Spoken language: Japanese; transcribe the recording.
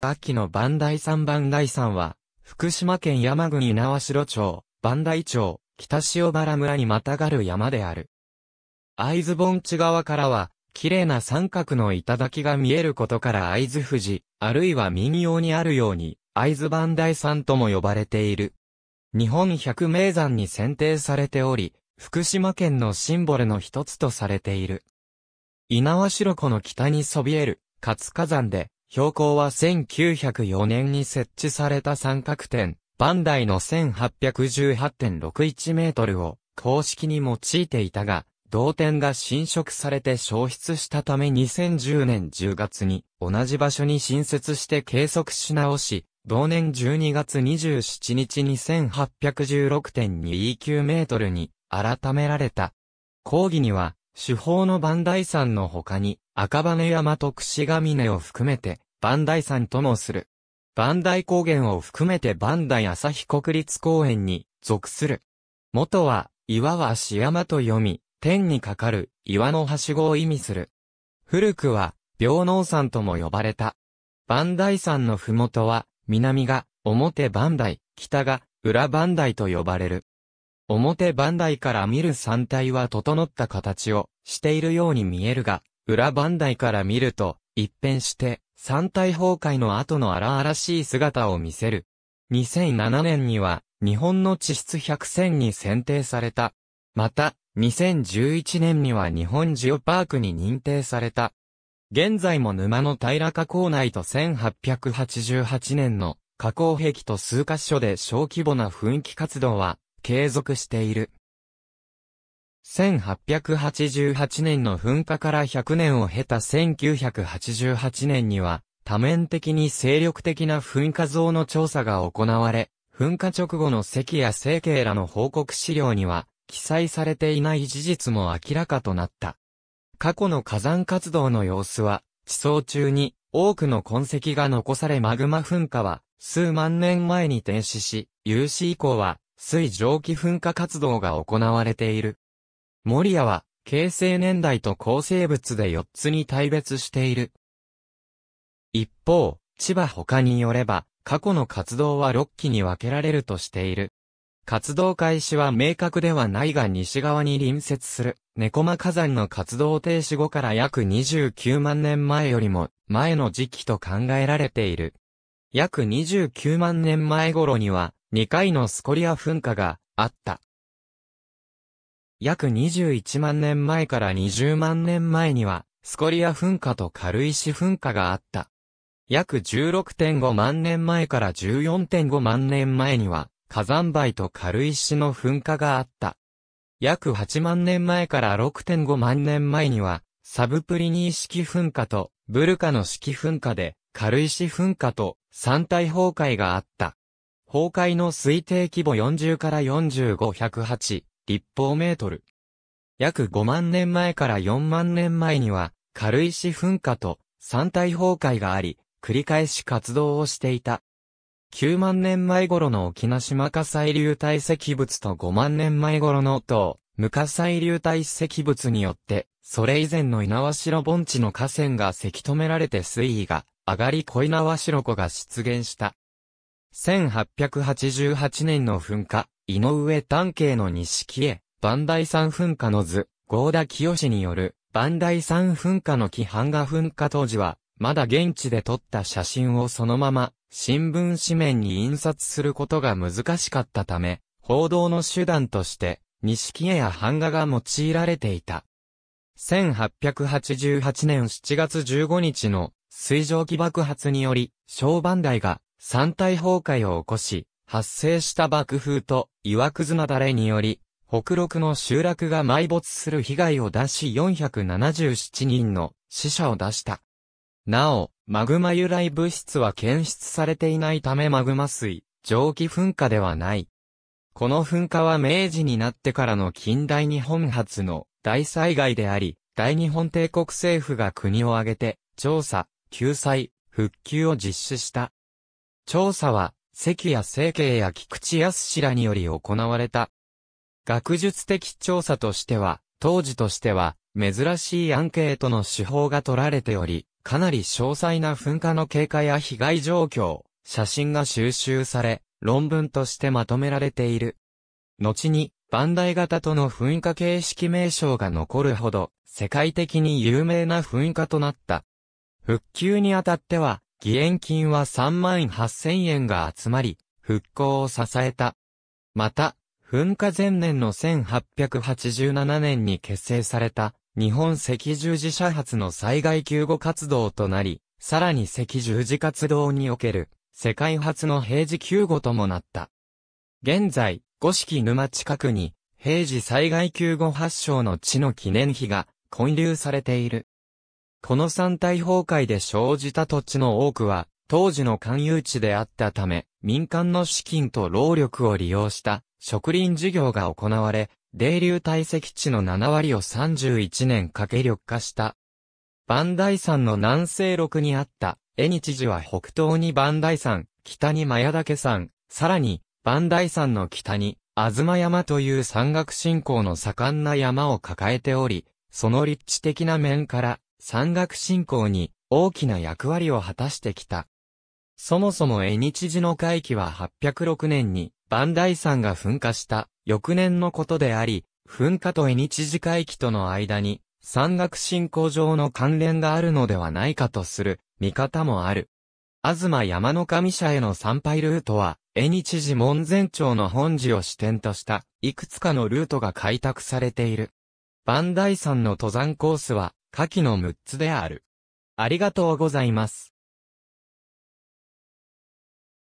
秋の磐梯山磐梯山は、福島県山国縄代町、磐梯町、北塩原村にまたがる山である。会津盆地側からは、綺麗な三角の頂が見えることから会津富士、あるいは民謡にあるように、会津磐梯山とも呼ばれている。日本百名山に選定されており、福島県のシンボルの一つとされている。猪苗代湖の北にそびえる、活火山で、標高は1904年に設置された三角点、バンダイの1818.61メートルを公式に用いていたが、同点が侵食されて消失したため2010年10月に同じ場所に新設して計測し直し、同年12月27日に1816.29メートルに改められた。講義には主砲の磐梯山の他に、赤羽山と串ヶ峰を含めて、磐梯山ともする。磐梯高原を含めて磐梯朝日国立公園に属する。元は、岩は死山と読み、天にかかる岩のはしごを意味する。古くは、病能山とも呼ばれた。磐梯山のふもとは、南が、表磐梯、北が、裏磐梯と呼ばれる。表番台から見る山体は整った形をしているように見えるが、裏番台から見ると、一変して、山体崩壊の後の荒々しい姿を見せる。2007年には、日本の地質百選に選定された。また、2011年には日本ジオパークに認定された。現在も沼の平河口内と1888年の河口壁と数カ所で小規模な噴気活動は継続している。1888年の噴火から100年を経た1988年には、多面的に精力的な噴火像の調査が行われ、噴火直後の石や成形らの報告資料には、記載されていない事実も明らかとなった。過去の火山活動の様子は、地層中に多くの痕跡が残されマグマ噴火は数万年前に停止し、有史以降は水蒸気噴火活動が行われている。モリアは、形成年代と構成物で4つに大別している。一方、千葉他によれば、過去の活動は6期に分けられるとしている。活動開始は明確ではないが西側に隣接する、猫間火山の活動停止後から約29万年前よりも前の時期と考えられている。約29万年前頃には、2回のスコリア噴火があった。約21万年前から20万年前には、スコリア噴火と軽石噴火があった。約16.5万年前から14.5万年前には、火山灰と軽石の噴火があった。約8万年前から6.5万年前には、サブプリニー式噴火とブルカの式噴火で軽石噴火と山体崩壊があった。崩壊の推定規模40から45108立方メートル。約5万年前から4万年前には、軽石噴火と山体崩壊があり、繰り返し活動をしていた。9万年前頃の沖縄島火砕流体積物と5万年前頃の等、無火砕流体積物によって、それ以前の稲葉城盆地の河川がせき止められて水位が上がり小稲葉城湖が出現した。1888年の噴火、井上丹慶の錦へ、磐梯山噴火の図、合田清による、磐梯山噴火の規範が噴火当時は、まだ現地で撮った写真をそのまま、新聞紙面に印刷することが難しかったため、報道の手段として、錦絵や版画が用いられていた。1888年7月15日の水蒸気爆発により、小磐台が山体崩壊を起こし、発生した爆風と岩くずなだれにより、北陸の集落が埋没する被害を出し477人の死者を出した。なお、マグマ由来物質は検出されていないためマグマ水、蒸気噴火ではない。この噴火は明治になってからの近代日本初の大災害であり、大日本帝国政府が国を挙げて、調査、救済、復旧を実施した。調査は、関谷成慶や菊池康らにより行われた。学術的調査としては、当時としては、珍しいアンケートの手法が取られており、かなり詳細な噴火の経過や被害状況、写真が収集され、論文としてまとめられている。後に、ダイ型との噴火形式名称が残るほど、世界的に有名な噴火となった。復旧にあたっては、義援金は3万8000円が集まり、復興を支えた。また、噴火前年の1887年に結成された、日本赤十字社発の災害救護活動となり、さらに赤十字活動における、世界初の平時救護ともなった。現在、五色沼近くに、平時災害救護発祥の地の記念碑が、混流されている。この山体崩壊で生じた土地の多くは、当時の勧誘地であったため、民間の資金と労力を利用した植林事業が行われ、泥流堆積地の7割を31年かけ緑化した。磐梯山の南西麓にあった、江日寺は北東に磐梯山、北に矢岳山、さらに、磐梯山の北に、東山という山岳信仰の盛んな山を抱えており、その立地的な面から、山岳信仰に大きな役割を果たしてきた。そもそも江日寺の回帰は806年に磐梯山が噴火した翌年のことであり、噴火と江日寺回帰との間に山岳信仰上の関連があるのではないかとする見方もある。東山の神社への参拝ルートは、江日寺門前町の本寺を支点としたいくつかのルートが開拓されている。磐梯山の登山コースは、下記の6つである。ありがとうございます。